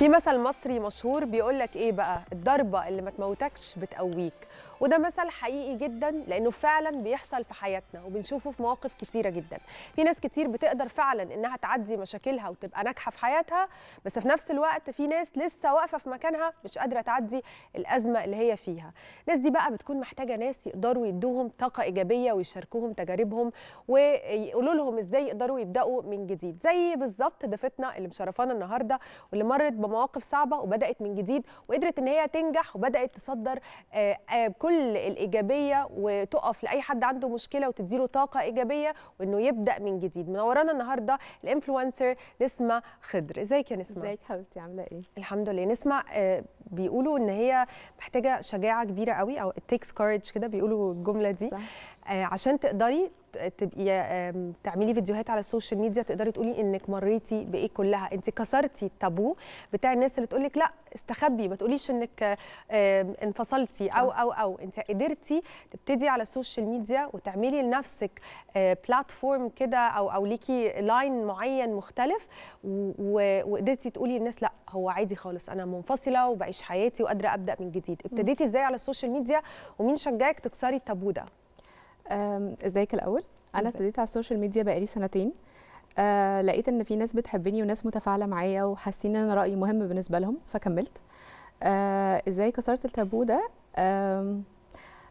في مثل مصري مشهور بيقول لك ايه بقى الضربه اللي ما تموتكش بتقويك وده مثل حقيقي جدا لانه فعلا بيحصل في حياتنا وبنشوفه في مواقف كتيره جدا في ناس كتير بتقدر فعلا انها تعدي مشاكلها وتبقى ناجحه في حياتها بس في نفس الوقت في ناس لسه واقفه في مكانها مش قادره تعدي الازمه اللي هي فيها الناس دي بقى بتكون محتاجه ناس يقدروا يدوهم طاقه ايجابيه ويشاركوهم تجاربهم ويقولوا لهم ازاي يقدروا يبداوا من جديد زي بالظبط ضيفتنا اللي مشرفانا النهارده واللي مرت بمواقف صعبه وبدات من جديد وقدرت ان هي تنجح وبدات تصدر آآ آه، آآ آه، كل كل الايجابيه وتقف لاي حد عنده مشكله وتديله طاقه ايجابيه وانه يبدا من جديد منورانا النهارده الانفلونسر نسمه خضر ازيك يا نسمه ازيك حبيبتي عامله ايه الحمد لله نسمه آه، بيقولوا ان هي محتاجه شجاعه كبيره قوي او takes courage كده بيقولوا الجمله دي صح. آه، عشان تقدري تبقي تعملي فيديوهات على السوشيال ميديا تقدري تقولي انك مريتي بايه كلها انت كسرتي التابو بتاع الناس اللي تقول لك لا استخبي ما تقوليش انك انفصلتي او او او انت قدرتي تبتدي على السوشيال ميديا وتعملي لنفسك بلاتفورم آه، كده او او ليكي لاين معين مختلف وقدرتي تقولي للناس لا هو عادي خالص انا منفصله وبعيش حياتي وقادره ابدا من جديد ابتديتي ازاي على السوشيال ميديا ومين شجعك تكسري التابو ده ازيك الاول انا ابتديت على السوشيال ميديا بقالي سنتين آه لقيت ان في ناس بتحبني وناس متفاعله معايا وحاسين ان رايي مهم بالنسبه لهم فكملت آه ازاي كسرت التابو ده آه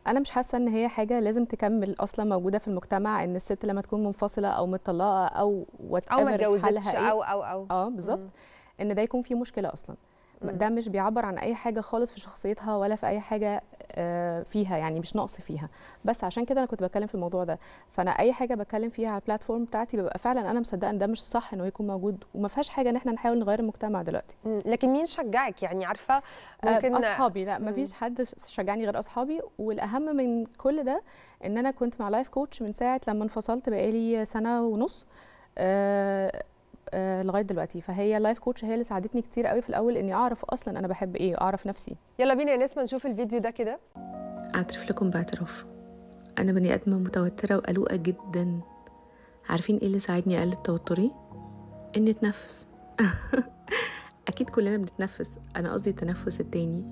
انا مش حاسه ان هي حاجه لازم تكمل اصلا موجوده في المجتمع ان الست لما تكون منفصله او متطلقه او وات او ما اتجوزتش إيه. او او او اه بالظبط ان ده يكون في مشكله اصلا ده مش بيعبر عن اي حاجه خالص في شخصيتها ولا في اي حاجه آه، فيها يعني مش نقص فيها بس عشان كده انا كنت بتكلم في الموضوع ده فانا اي حاجه بتكلم فيها على البلاتفورم بتاعتي ببقى فعلا انا مصدقه ان ده مش صح انه يكون موجود وما فيهاش حاجه ان احنا نحاول نغير المجتمع دلوقتي لكن مين شجعك يعني عارفه آه، ممكن اصحابي لا ما فيش حد شجعني غير اصحابي والاهم من كل ده ان انا كنت مع لايف كوتش من ساعه لما انفصلت بقالي سنه ونص آه، آه، لغايه دلوقتي فهي اللايف كوتش هي اللي ساعدتني كتير قوي في الاول اني اعرف اصلا انا بحب ايه اعرف نفسي يلا بينا يا نسمه نشوف الفيديو ده كده اعترف لكم باعتراف انا بني ادمه متوتره وقلوقه جدا عارفين ايه اللي ساعدني اقلل توتري اني اتنفس اكيد كلنا بنتنفس انا قصدي التنفس التاني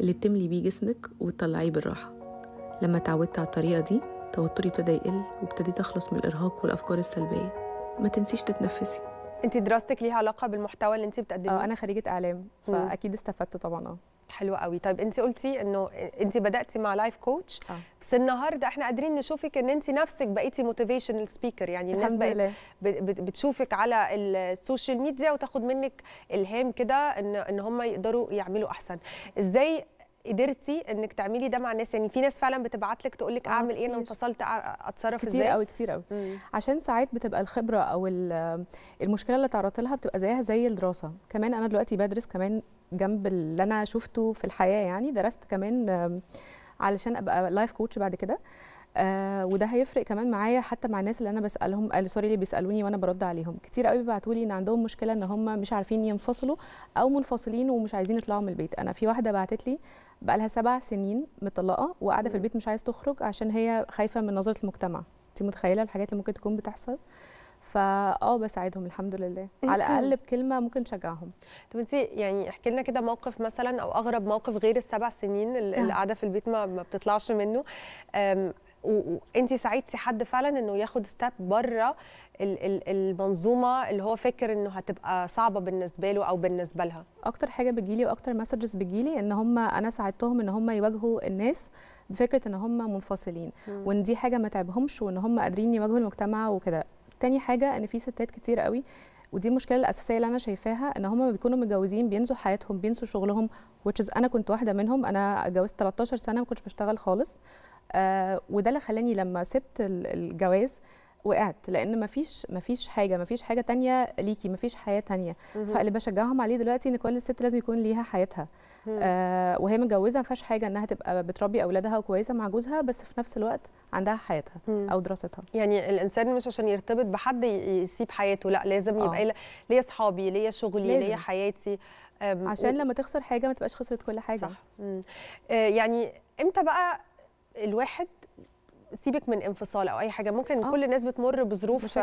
اللي بتملي بيه جسمك وتطلعيه بالراحه لما اتعودت على الطريقه دي توتري ابتدى يقل وابتديت اخلص من الارهاق والافكار السلبيه ما تنسيش تتنفسي انت دراستك ليها علاقه بالمحتوى اللي انت بتقدميه اه انا خريجه اعلام فاكيد استفدت طبعا اه حلوه قوي طيب انت قلتي انه انت بداتي مع لايف آه. كوتش بس النهارده احنا قادرين نشوفك ان انت نفسك بقيتي موتيفيشنال سبيكر يعني الناس بقت بتشوفك على السوشيال ميديا وتاخد منك الهام كده ان ان هم يقدروا يعملوا احسن ازاي قدرتي انك تعملي ده مع الناس يعني في ناس فعلا بتبعت لك تقول لك آه، اعمل كتير. ايه انا انفصلت اتصرف ازاي كتير قوي كتير قوي عشان ساعات بتبقى الخبره او المشكله اللي تعرضت لها بتبقى زيها زي الدراسه كمان انا دلوقتي بدرس كمان جنب اللي انا شفته في الحياه يعني درست كمان علشان ابقى لايف كوتش بعد كده آه وده هيفرق كمان معايا حتى مع الناس اللي انا بسالهم آه سوري اللي بيسالوني وانا برد عليهم كتير قوي بيبعتوا لي ان عندهم مشكله ان هم مش عارفين ينفصلوا او منفصلين ومش عايزين يطلعوا من البيت انا في واحده بعتت لي بقى لها سبع سنين مطلقه وقاعده في البيت مش عايزه تخرج عشان هي خايفه من نظره المجتمع انت متخيله الحاجات اللي ممكن تكون بتحصل فا اه بساعدهم الحمد لله على الاقل بكلمه ممكن تشجعهم طب انت يعني احكي لنا كده موقف مثلا او اغرب موقف غير السبع سنين اللي آه. قاعده في البيت ما بتطلعش منه وانت ساعدتي حد فعلا انه ياخد ستاب بره المنظومه اللي هو فاكر انه هتبقى صعبه بالنسبه له او بالنسبه لها اكتر حاجه بتجيلي واكتر مسجز بتجيلي ان هم انا ساعدتهم ان هم يواجهوا الناس بفكره ان هم منفصلين مم. وان دي حاجه ما تعبهمش وان هم قادرين يواجهوا المجتمع وكده تاني حاجه ان في ستات كتير قوي ودي المشكله الاساسيه اللي انا شايفاها ان هم بيكونوا متجوزين بينسوا حياتهم بينسوا شغلهم وتشز انا كنت واحده منهم انا اتجوزت 13 سنه ما كنتش بشتغل خالص آه، وده اللي خلاني لما سبت الجواز وقعت لان مفيش مفيش حاجه مفيش حاجه تانية ليكي مفيش حياه تانية فاللي بشجعهم عليه دلوقتي ان كل ست لازم يكون ليها حياتها آه وهي متجوزه ما فيهاش حاجه انها تبقى بتربي اولادها وكويسه مع جوزها بس في نفس الوقت عندها حياتها مم. او دراستها يعني الانسان مش عشان يرتبط بحد يسيب حياته لا لازم آه. يبقى آه. ليا اصحابي ليا شغلي ليا حياتي عشان و... لما تخسر حاجه ما تبقاش خسرت كل حاجه صح آه يعني امتى بقى الواحد سيبك من انفصال او اي حاجه ممكن آه. كل الناس بتمر بظروف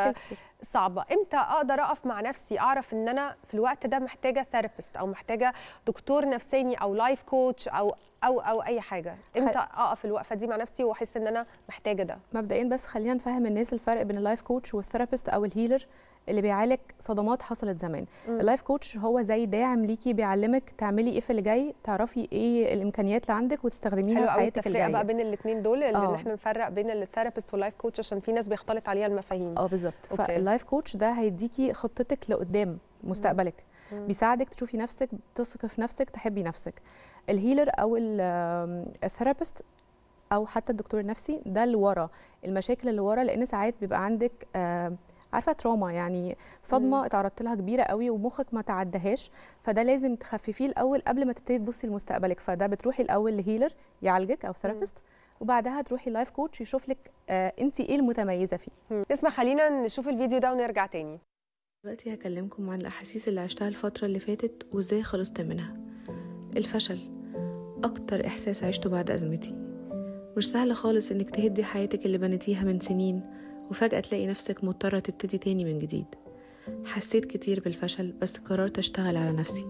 صعبه امتى اقدر اقف مع نفسي اعرف ان انا في الوقت ده محتاجه ثيرابيست او محتاجه دكتور نفساني او لايف كوتش او او او اي حاجه امتى اقف الوقفه دي مع نفسي واحس ان انا محتاجه ده مبدئيا بس خلينا نفهم الناس الفرق بين اللايف كوتش والثيرابيست او الهيلر اللي بيعالج صدمات حصلت زمان اللايف كوتش هو زي داعم ليكي بيعلمك تعملي ايه في اللي جاي تعرفي ايه الامكانيات اللي عندك وتستخدميها في حياتك الجايه بقى بين الاثنين دول ان آه. احنا نفرق بين الثيرابيست واللايف كوتش عشان في ناس بيختلط عليها المفاهيم اه بالظبط فاللايف كوتش ده هيديكي خطتك لقدام مستقبلك مم. بيساعدك تشوفي نفسك تثقي في نفسك تحبي نفسك الهيلر او الثيرابيست او حتى الدكتور النفسي ده اللي ورا المشاكل اللي ورا لان ساعات بيبقى عندك آه عارفه تروما يعني صدمه اتعرضت لها كبيره قوي ومخك ما تعدهاش فده لازم تخففيه الاول قبل ما تبتدي تبصي لمستقبلك فده بتروحي الاول لهيلر يعالجك او ثيرابيست وبعدها تروحي لايف كوتش يشوف لك آه انت ايه المتميزه فيه اسمع خلينا نشوف الفيديو ده ونرجع تاني دلوقتي هكلمكم عن الاحاسيس اللي عشتها الفتره اللي فاتت وازاي خلصت منها الفشل اكتر احساس عشته بعد ازمتي مش سهل خالص انك تهدي حياتك اللي بنيتيها من سنين وفجأة تلاقي نفسك مضطرة تبتدي تاني من جديد حسيت كتير بالفشل بس قررت أشتغل على نفسي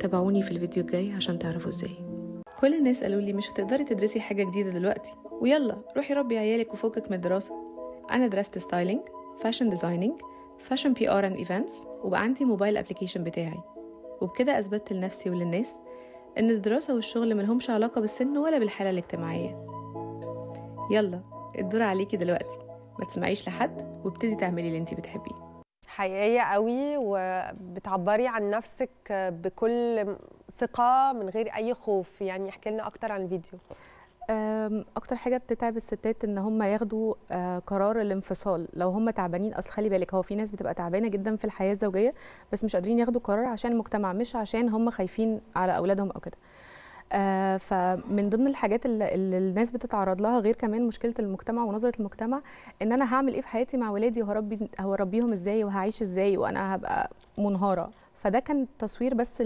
تابعوني في الفيديو الجاي عشان تعرفوا ازاي كل الناس قالوا لي مش هتقدري تدرسي حاجة جديدة دلوقتي ويلا روحي ربي عيالك وفكك من الدراسة أنا درست ستايلينج فاشن ديزايننج فاشن بي ار اند ايفنتس وبقى عندي موبايل ابلكيشن بتاعي وبكده اثبتت لنفسي وللناس ان الدراسه والشغل ملهمش علاقه بالسن ولا بالحاله الاجتماعيه يلا الدور عليكي دلوقتي ما تسمعيش لحد وابتدي تعملي اللي انت بتحبيه حقيقيه قوي وبتعبري عن نفسك بكل ثقه من غير اي خوف يعني احكي لنا اكتر عن الفيديو اكتر حاجه بتتعب الستات ان هم ياخدوا قرار الانفصال لو هم تعبانين اصل خلي بالك هو في ناس بتبقى تعبانه جدا في الحياه الزوجيه بس مش قادرين ياخدوا قرار عشان المجتمع مش عشان هم خايفين على اولادهم او كده آه، فمن ضمن الحاجات اللي الناس بتتعرض لها غير كمان مشكله المجتمع ونظره المجتمع ان انا هعمل ايه في حياتي مع ولادي وهربي هربيهم ازاي وهعيش ازاي وانا هبقى منهاره فده كان تصوير بس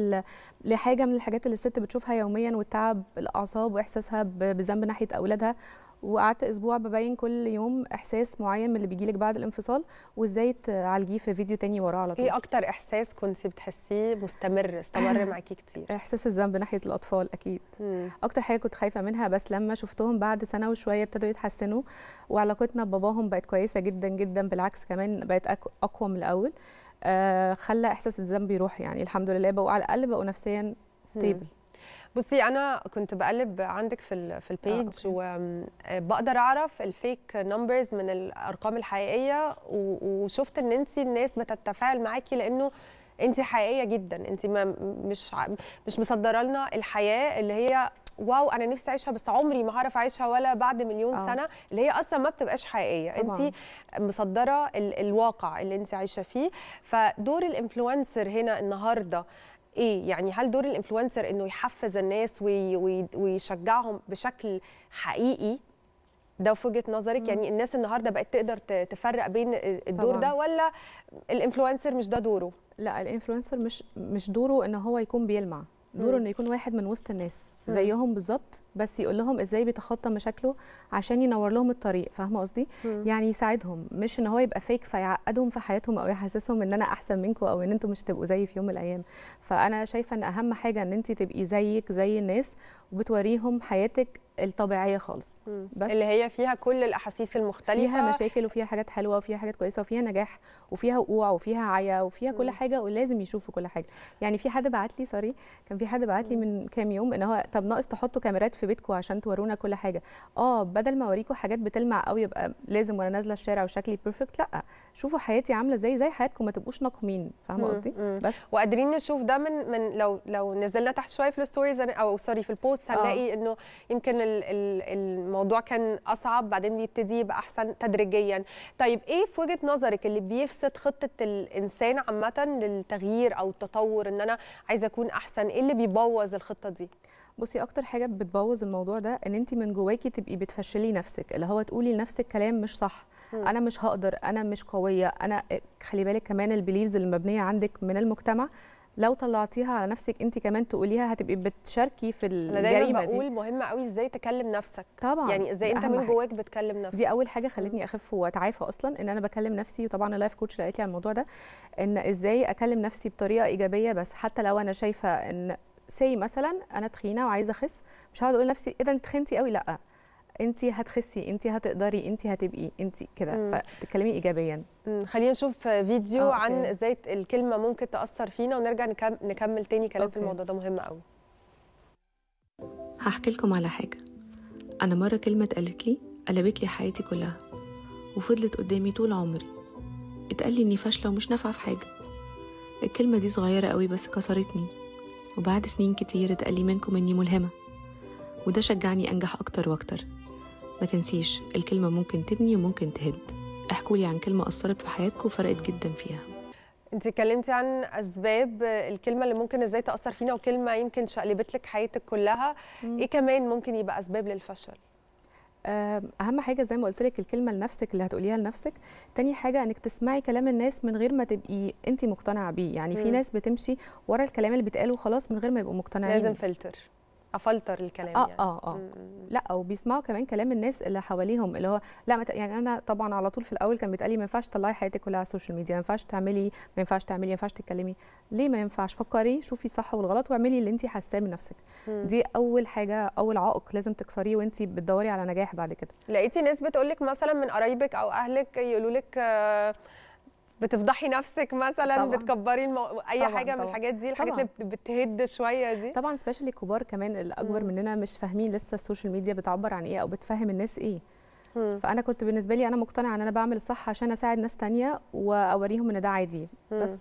لحاجه من الحاجات اللي الست بتشوفها يوميا وتعب الاعصاب واحساسها بذنب ناحيه اولادها وقعدت اسبوع ببين كل يوم احساس معين من اللي بيجي لك بعد الانفصال وازاي تعالجيه في فيديو تاني وراه على طول ايه اكتر احساس كنت بتحسيه مستمر استمر معاكي كتير احساس الذنب ناحيه الاطفال اكيد مم. اكتر حاجه كنت خايفه منها بس لما شفتهم بعد سنه وشويه ابتدوا يتحسنوا وعلاقتنا بباباهم بقت كويسه جدا جدا بالعكس كمان بقت اقوى من الاول آه خلى احساس الذنب يروح يعني الحمد لله بقوا على الاقل بقوا نفسيا ستيبل بصي انا كنت بقلب عندك في في البيج آه، وبقدر اعرف الفيك نمبرز من الارقام الحقيقيه وشفت ان انت الناس بتتفاعل معاكي لانه انت حقيقيه جدا انت ما مش مش مصدره لنا الحياه اللي هي واو انا نفسي اعيشها بس عمري ما هعرف اعيشها ولا بعد مليون أوه. سنه اللي هي اصلا ما بتبقاش حقيقيه طبعاً. انت مصدره ال الواقع اللي انت عايشه فيه فدور الانفلونسر هنا النهارده ايه يعني هل دور الانفلونسر انه يحفز الناس ويشجعهم بشكل حقيقي ده في وجهه نظرك يعني الناس النهارده بقت تقدر تفرق بين الدور طبعا. ده ولا الانفلونسر مش ده دوره لا الانفلونسر مش مش دوره ان هو يكون بيلمع دوره انه يكون واحد من وسط الناس زيهم بالظبط بس يقول لهم ازاي بيتخطى مشاكله عشان ينور لهم الطريق فاهمه قصدي يعني يساعدهم مش ان هو يبقى فيك فيعقدهم في حياتهم او يحسسهم ان انا احسن منكم او ان انتم مش تبقوا زيي في يوم من الايام فانا شايفه ان اهم حاجه ان انت تبقي زيك زي الناس وبتوريهم حياتك الطبيعيه خالص بس اللي هي فيها كل الاحاسيس المختلفه فيها مشاكل وفيها حاجات حلوه وفيها حاجات كويسه وفيها نجاح وفيها وقوع وفيها عيا وفيها كل حاجه ولازم يشوفوا كل حاجه يعني في حد بعت لي سوري كان في حد بعت لي من كام يوم ان هو طب ناقص تحطوا كاميرات في بيتكم عشان تورونا كل حاجه اه بدل ما اوريكم حاجات بتلمع قوي يبقى لازم وانا نازله الشارع وشكلي بيرفكت لا شوفوا حياتي عامله ازاي زي حياتكم ما تبقوش ناقمين فاهمه قصدي بس وقادرين نشوف ده من من لو لو نزلنا تحت شويه في الستوريز او سوري في البوست آه. هنلاقي انه يمكن الموضوع كان اصعب بعدين بيبتدي يبقى احسن تدريجيا طيب ايه في وجهه نظرك اللي بيفسد خطه الانسان عامه للتغيير او التطور ان انا عايزه اكون احسن ايه اللي بيبوظ الخطه دي بصي اكتر حاجه بتبوظ الموضوع ده ان انت من جواكي تبقي بتفشلي نفسك اللي هو تقولي لنفسك كلام مش صح م. انا مش هقدر انا مش قويه انا إيه، خلي بالك كمان البيليفز اللي مبنيه عندك من المجتمع لو طلعتيها على نفسك انت كمان تقوليها هتبقي بتشاركي في الجريمه دي انا دايما بقول مهم قوي ازاي تكلم نفسك طبعا يعني ازاي انت من جواك بتكلم نفسك دي اول حاجه خلتني اخف واتعافى اصلا ان انا بكلم نفسي وطبعا اللايف كوتش قالت لي على الموضوع ده ان ازاي اكلم نفسي بطريقه ايجابيه بس حتى لو انا شايفه ان سي مثلا انا تخينه وعايزه اخس مش هقعد اقول لنفسي ايه ده انت تخنتي قوي لا انت هتخسي انت هتقدري انت هتبقي انت كده فتتكلمي ايجابيا خلينا نشوف فيديو آه، أوكي. عن ازاي الكلمه ممكن تاثر فينا ونرجع نكمل تاني كلام في الموضوع ده مهم قوي هحكي لكم على حاجه انا مره كلمه اتقالت لي قلبت لي حياتي كلها وفضلت قدامي طول عمري اتقال لي اني فاشله ومش نافعه في حاجه الكلمه دي صغيره قوي بس كسرتني وبعد سنين كتير اتقال لي منكم إني ملهمة وده شجعني أنجح أكتر وأكتر ما تنسيش الكلمة ممكن تبني وممكن تهد احكولي عن كلمة أثرت في حياتكم وفرقت جدا فيها انت اتكلمتي عن اسباب الكلمه اللي ممكن ازاي تاثر فينا وكلمه يمكن شقلبت لك حياتك كلها مم. ايه كمان ممكن يبقى اسباب للفشل اهم حاجه زي ما قلت لك الكلمه لنفسك اللي هتقوليها لنفسك تاني حاجه انك تسمعي كلام الناس من غير ما تبقي انت مقتنعه بيه يعني م. في ناس بتمشي ورا الكلام اللي بيتقال وخلاص من غير ما يبقوا مقتنعين لازم فلتر افلتر الكلام آه يعني اه اه لا وبيسمعوا كمان كلام الناس اللي حواليهم اللي هو لا مت... يعني انا طبعا على طول في الاول كان بيتقال لي ما ينفعش تطلعي حياتك كلها على السوشيال ميديا ما ينفعش تعملي ما ينفعش تعملي ما ينفعش تتكلمي ليه ما ينفعش فكري شوفي الصح والغلط واعملي اللي انت حاساه من نفسك مم. دي اول حاجه اول عائق لازم تكسريه وانت بتدوري على نجاح بعد كده لقيتي ناس بتقول لك مثلا من قرايبك او اهلك يقولوا لك آه بتفضحي نفسك مثلا طبعًا. بتكبري المو... اي طبعًا حاجه طبعًا. من الحاجات دي الحاجات طبعًا. اللي بتهد شويه دي طبعا سبيشالي الكبار كمان الاكبر مننا مش فاهمين لسه السوشيال ميديا بتعبر عن ايه او بتفهم الناس ايه مم. فانا كنت بالنسبه لي انا مقتنعه ان انا بعمل الصح عشان اساعد ناس تانية واوريهم ان ده عادي بس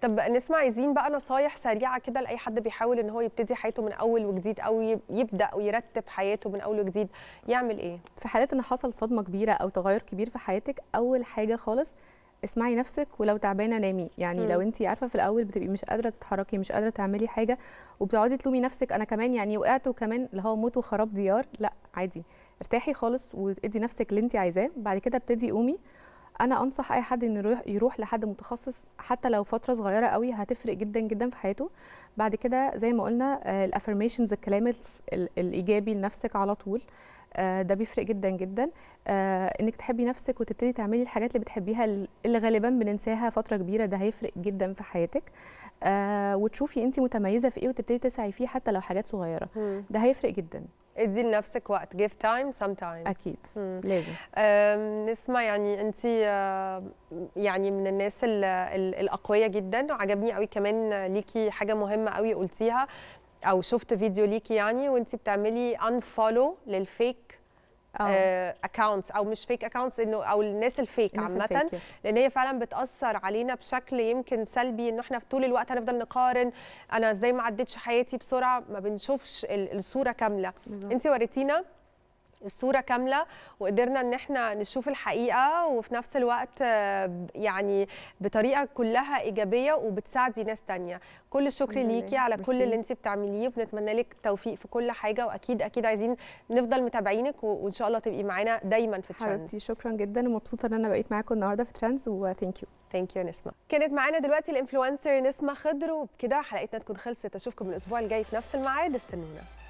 طب نسمع عايزين بقى نصايح سريعه كده لاي حد بيحاول ان هو يبتدي حياته من اول وجديد او يبدا ويرتب حياته من اول وجديد يعمل ايه في حالات ان حصل صدمه كبيره او تغير كبير في حياتك اول حاجه خالص اسمعي نفسك ولو تعبانه نامي يعني م. لو انت عارفه في الاول بتبقي مش قادره تتحركي مش قادره تعملي حاجه وبتقعدي تلومي نفسك انا كمان يعني وقعت وكمان اللي هو موت وخراب ديار لا عادي ارتاحي خالص وادي نفسك اللي انت عايزاه بعد كده ابتدي قومي انا انصح اي حد انه يروح يروح لحد متخصص حتى لو فتره صغيره قوي هتفرق جدا جدا في حياته بعد كده زي ما قلنا الافرميشنز آه، الكلام الايجابي لنفسك على طول آه، ده بيفرق جدا جدا آه، انك تحبي نفسك وتبتدي تعملي الحاجات اللي بتحبيها اللي غالبا بننساها فتره كبيره ده هيفرق جدا في حياتك آه، وتشوفي انت متميزه في ايه وتبتدي تسعي فيه حتى لو حاجات صغيره ده هيفرق جدا ادي لنفسك وقت جيف تايم سام تايم اكيد مم. لازم نسمع يعني انت يعني من الناس الاقوياء جدا وعجبني قوي كمان ليكي حاجه مهمه قوي قلتيها او شفت فيديو ليكي يعني وانت بتعملي انفولو للفيك اكونتس او مش فيك اكونتس انه او الناس الفيك عامه لان هي فعلا بتاثر علينا بشكل يمكن سلبي انه احنا طول الوقت هنفضل نقارن انا ازاي ما عدتش حياتي بسرعه ما بنشوفش الصوره كامله انت وريتينا الصوره كامله وقدرنا ان احنا نشوف الحقيقه وفي نفس الوقت آه، يعني بطريقه كلها ايجابيه وبتساعدي ناس تانية كل الشكر ليكي على كل اللي انت بتعمليه وبنتمنى لك التوفيق في كل حاجه واكيد اكيد عايزين نفضل متابعينك وان شاء الله تبقي معانا دايما في ترانس حبيبتي شكرا جدا ومبسوطه ان انا بقيت معاكم النهارده في ترانس وثانك يو ثانك يو نسمه كانت معانا دلوقتي الانفلونسر نسمه خضر وبكده حلقتنا تكون خلصت اشوفكم الاسبوع الجاي في نفس الميعاد استنونا